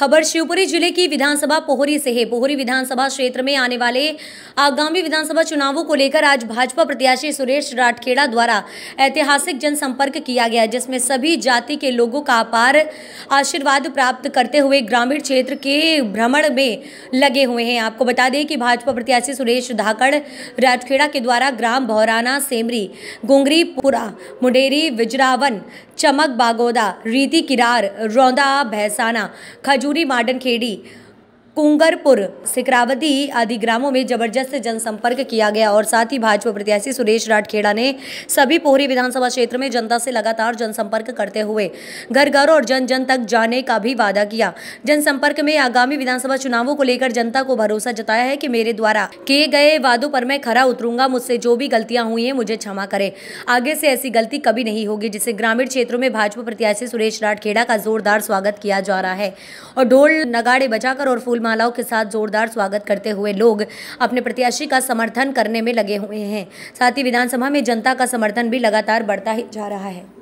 खबर शिवपुरी जिले की विधानसभा पोहरी से है पोहरी विधानसभा क्षेत्र में आने वाले आगामी विधानसभा चुनावों को लेकर आज भाजपा प्रत्याशी सुरेश राठखेड़ा द्वारा ऐतिहासिक जनसंपर्क किया गया जिसमें सभी जाति के लोगों का अपार आशीर्वाद प्राप्त करते हुए ग्रामीण क्षेत्र के भ्रमण में लगे हुए हैं आपको बता दें कि भाजपा प्रत्याशी सुरेश धाकड़ राठखेड़ा के द्वारा ग्राम भौराना सेमरी गुंगरीपुरा मुडेरी विजरावन चमक बागोदा रीति किरार रौंदा भैसाना खजूर मंजूरी माडनखेड़ी कुंगरपुर सिकरावती आदि ग्रामों में जबरदस्त जनसंपर्क किया गया और साथ ही भाजपा प्रत्याशी सुरेश राठखेड़ा ने सभी पोहरी विधानसभा क्षेत्र में जनता से लगातार जनसंपर्क करते हुए घर घर और जन जन तक जाने का भी वादा किया जनसंपर्क में आगामी विधानसभा चुनावों को लेकर जनता को भरोसा जताया है कि मेरे द्वारा किए गए वादों पर मैं खरा उतरूंगा मुझसे जो भी गलतियां हुई है मुझे क्षमा करे आगे से ऐसी गलती कभी नहीं होगी जिससे ग्रामीण क्षेत्रों में भाजपा प्रत्याशी सुरेश राठखेड़ा का जोरदार स्वागत किया जा रहा है और ढोल नगाड़े बजाकर और फूल वरमालाओं के साथ जोरदार स्वागत करते हुए लोग अपने प्रत्याशी का समर्थन करने में लगे हुए हैं साथ ही विधानसभा में जनता का समर्थन भी लगातार बढ़ता ही जा रहा है